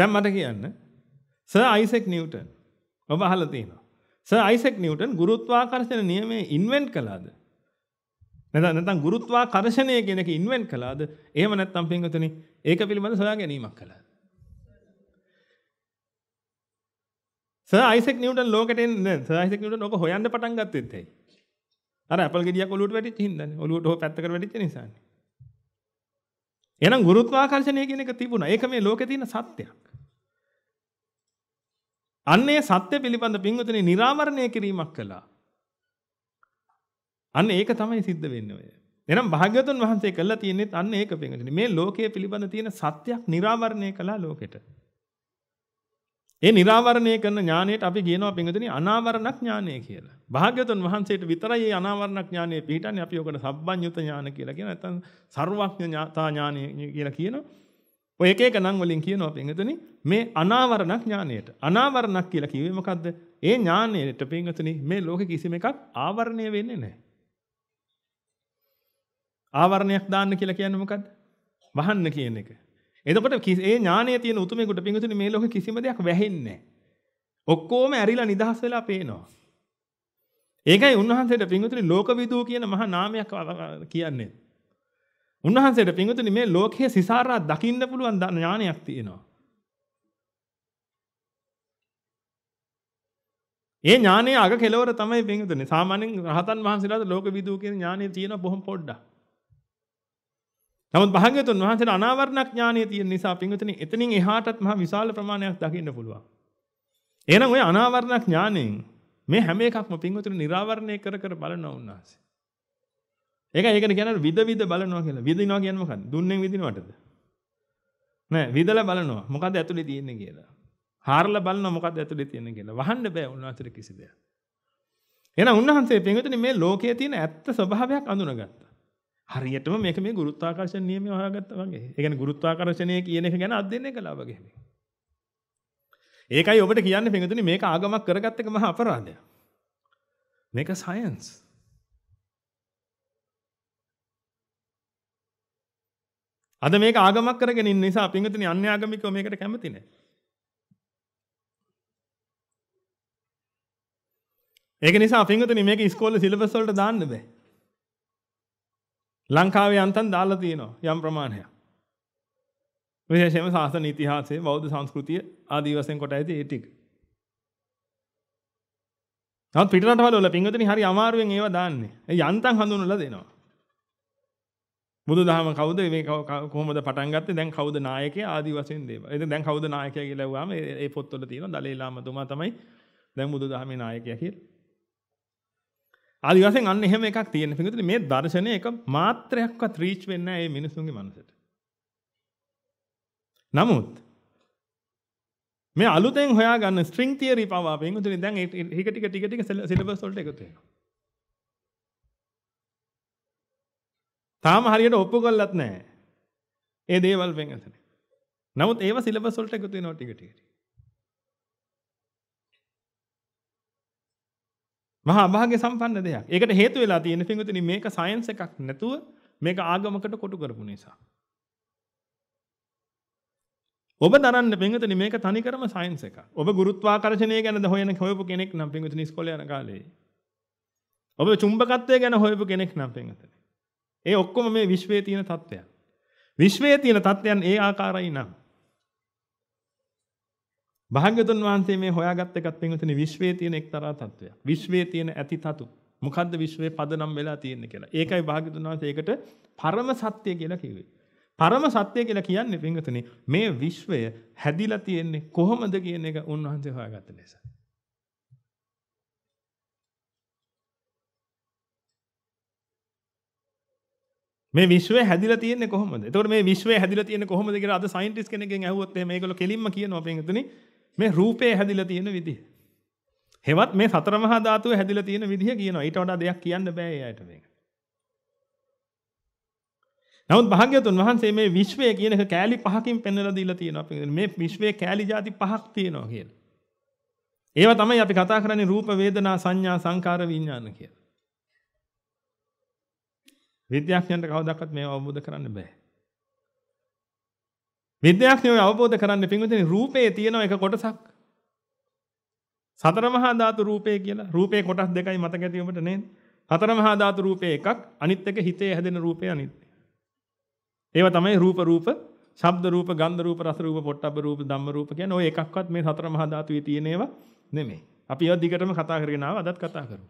දැන් මට කියන්න සර් අයිසෙක් නිව්ටන් ඔබ අහලා තියෙනවා. සර් අයිසෙක් නිව්ටන් ගුරුත්වාකර්ෂණ නියමය ඉන්වෙන්ට් කළාද? නැත්නම් නැත්නම් ගුරුත්වාකර්ෂණය කියන එක ඉන්වෙන්ට් කළාද? එහෙම නැත්නම් පින්වතුනි ඒක පිළිබඳ සොයා ගැනීමක් කළාද? සර් අයිසෙක් නිව්ටන් ලෝකෙට එන්නේ සර් අයිසෙක් නිව්ටන් ඔක හොයන්න පටන් ගත්තෙත් ඇයි? අර ඇපල් ගෙඩියක් ඔලුවට වැටිච්ච හින්දානේ. ඔලුවට හො පැත්තකට වැටිච්ච නිසානේ. එහෙනම් ගුරුත්වාකර්ෂණය කියන එක තිබුණා. ඒක මේ ලෝකේ තියෙන සත්‍යයක්. අන්නේ සත්‍ය පිළිබඳ පින්වතුනි निराවරණය කිරීමක් කළා. අන්න ඒක තමයි සිද්ධ වෙන්නේ ඔය. එනම් භාග්‍යවතුන් වහන්සේ කළා තියෙන්නේ අන්න ඒක පින්වතුනි. මේ ලෝකයේ පිළිබඳ තියෙන සත්‍යයක් निराවරණය කළා ලෝකෙට. ඒ निराවරණය කරන ඥාණයට අපි කියනවා පින්වතුනි අනාවරණක් ඥානය කියලා. භාග්‍යවතුන් වහන්සේට විතරයි මේ අනාවරණක් ඥානය පිහිටන්නේ. අපි ඔකට සබ්බඤ්‍යුත ඥාන කියලා කියනවා. නැත්නම් ਸਰවඥතා ඥානය කියලා කියනවා. ඔය එක එක නම් වලින් කියනවා පින්වතුනි මේ අනාවරණ ඥාණයට. අනාවරණක් කියලා කිව්වේ මොකද්ද? ඒ ඥාණයට පින්වතුනි මේ ලෝකෙ කිසිම එකක් ආවරණය වෙන්නේ නැහැ. ආවරණයක් දාන්න කියලා කියන්නේ මොකද්ද? වහන්න කියන එක. එතකොට ඒ ඥාණය තියෙන උතුමෙකුට පින්වතුනි මේ ලෝකෙ කිසිම දෙයක් වැහෙන්නේ නැහැ. ඔක්කොම ඇරිලා නිදහස් වෙලා පේනවා. ඒකයි උන්වහන්සේට පින්වතුනි ලෝකවිදූ කියන මහා නාමයක් කියන්නේ. උන්වහන්සේට පින්වතුනි මේ ලෝකයේ සිසාරා දකින්න පුළුවන් ඥානයක් තියෙනවා. ඒ ඥානයේ අග කෙලවර තමයි පින්වතුනි. සාමාන්‍යයෙන් රහතන් වහන්සේලාට ලෝක විදූ කියන ඥානය තියෙන බොහොම පොඩ්ඩක්. නමුත් භාග්‍යවතුන් වහන්සේට අනාවරණක් ඥානය තියෙන නිසා පින්වතුනි එතනින් එහාටත් මහා විශාල ප්‍රමාණයක් දකින්න පුළුවන්. එහෙනම් ওই අනාවරණක් ඥාණයෙන් මේ හැම එකක්ම පින්වතුනි निराවරණය කර කර බලනවා උන්වහන්සේ. ඒකයි ඒකට කියන්නේ විද විද බලනවා කියලා. විදිනවා කියන්නේ මොකක්ද? දුන්නෙන් විදිනවටද? නෑ විදලා බලනවා. මොකද්ද ඇතුලේ තියෙන්නේ කියලා. හාරලා බලනවා මොකද්ද ඇතුලේ තියෙන්නේ කියලා. වහන්න බෑ උන්වහන්සේට කිසි දෙයක්. එහෙනම් උන්වහන්සේ පින්විතනි මේ ලෝකයේ තියෙන ඇත්ත ස්වභාවයක් අඳුනගත්තා. හරියටම මේක මේ ගුරුත්වාකර්ෂණ නියමය හොයාගත්තා වගේ. ඒ කියන්නේ ගුරුත්වාකර්ෂණය කියන එක ගැන අධ්‍යයනය කළා වගේ මේ. ඒකයි ඔබට කියන්නේ පින්විතනි මේක ආගමක් කරගත්ත එක මහා අපරාධයක්. මේක සයන්ස්. අද මේක ආගමක් කරගෙන ඉන්න නිසා පින්විතනි අන්‍ය ආගමිකව මේකට කැමති නැහැ. ඒක නිසා පින්විතනි මේක ඉස්කෝලේ සිලබස් වලට දාන්න බෑ. ලංකාවේ යන්තම් දාලා තියෙනවා යම් ප්‍රමාණයක්. විශේෂයෙන්ම සාසන ඉතිහාසයේ බෞද්ධ සංස්කෘතිය ආදී වශයෙන් කොට ඇති ඒ ටික. නමුත් පිටරටවල වල පින්විතනි හරි අමාරුවෙන් ඒවා දාන්නේ. ඒ යන්තම් හඳුන්වලා දෙනවා. බුදුදහම කවුද මේ කොහොමද පටන් ගත්තේ දැන් කවුද නායකයා ආදි වශයෙන් දේවල්. ඉතින් දැන් කවුද නායකයා කියලා වුවාම ඒ පොත්වල තියෙන දලේලාම තුමා තමයි දැන් බුදුදහමේ නායකයා කියලා. ආදි වශයෙන් අන්න එහෙම එකක් තියෙන. පිටුතුනේ මේ දර්ශනය එක මාත්‍රයක්වත් රීච් වෙන්නේ නැහැ මේ මිනිසුන්ගේ මනසට. නමුත් මේ අලුතෙන් හොයාගන්න ස්ට්‍රිං තියරි පවා පිටුතුනේ දැන් ටික ටික ටික ටික සිලබස් වලට එකතු වෙනවා. තාම හරියට ඔප්පු කරලත් නැහැ. ඒ දේවල් වෙන් අතන. නමුත් ඒව සිලබස් වලට එකතු වෙනවා ටික ටික. මහා අභාග්‍ය සම්පන්න දෙයක්. ඒකට හේතු වෙලා තියෙන පිංගුතුනි මේක සයන්ස් එකක් නැතුව මේක ආගමකට කොටු කරපු නිසා. ඔබ දරන්න පිංගුතුනි මේක තනිකරම සයන්ස් එකක්. ඔබ ගුරුත්වාකර්ෂණය ගැනද හොයන හොයපු කෙනෙක් නම් පිංගුතුනි ඉස්කෝලේ යන කාලේ. ඔබ චුම්බකත්වය ගැන හොයපු කෙනෙක් නම් පිංගුතුනි ඒ ඔක්කොම මේ විශ්වයේ තියෙන தත්ත්වයන්. විශ්වයේ තියෙන தත්ත්වයන් ඒ ආකාරයි නම්. භාග්‍යතුන් වහන්සේ මේ හොයාගත් එකත් පින්විතනේ විශ්වයේ තියෙන එක්තරා தත්ත්වයක්. විශ්වයේ තියෙන ඇති තතු. මොකද්ද විශ්වයේ පදනම් වෙලා තියෙන්නේ කියලා. ඒකයි භාග්‍යතුන් වහන්සේ ඒකට පරම සත්‍ය කියලා කිව්වේ. පරම සත්‍ය කියලා කියන්නේ පින්විතනේ මේ විශ්වය හැදිලා තියෙන්නේ කොහොමද කියන එක උන්වහන්සේ හොයාගත්ත නිසා. මේ විශ්වය හැදිලා තියෙන්නේ කොහොමද? එතකොට මේ විශ්වය හැදිලා තියෙන්නේ කොහොමද කියලා අද සයන්ටිස්ට් කෙනෙක්ගෙන් ඇහුවොත් එහෙනම් මේගොල්ලෝ කෙලින්ම කියනවා පින්තුනි මේ රූපේ හැදිලා තියෙන විදිහ. හෙවත් මේ සතර මහා ධාතුවේ හැදිලා තියෙන විදිහ කියනවා. ඊට වඩා දෙයක් කියන්න බෑ එයාට මේක. නමුත් භාග්‍යතුන් වහන්සේ මේ විශ්වය කියන එක කෑලි පහකින් පෙන්වලා දීලා තියෙනවා පින්තුනි. මේ විශ්වයේ කෑලි ಜಾති පහක් තියෙනවා කියලා. ඒවා තමයි අපි කතා කරන්නේ රූප වේදනා සංඥා සංකාර විඥාන කියලා. විද්‍යාඥයන්ට කවදාවත් මේව අවබෝධ කරන්න බෑ. විද්‍යාඥයෝ අවබෝධ කරන්නේ පින්විතනේ රූපේ තියෙන එක කොටසක්. සතර මහා ධාතු රූපය කියලා. රූපේ කොටස් දෙකයි මතක ඇති ඔබට නේද? හතර මහා ධාතු රූපේ එකක්, අනිත් එක හිතේ හැදෙන රූපේ අනිත්. ඒවා තමයි රූප රූප, ශබ්ද රූප, ගන්ධ රූප, රස රූප, පොට්ටබ්බ රූප, ධම්ම රූප කියන්නේ ওই එකක්වත් මේ සතර මහා ධාතුවේ තියෙන ඒවා නෙමෙයි. අපි ඒවා දිගටම කතා කරගෙන ආව අදත් කතා කරමු.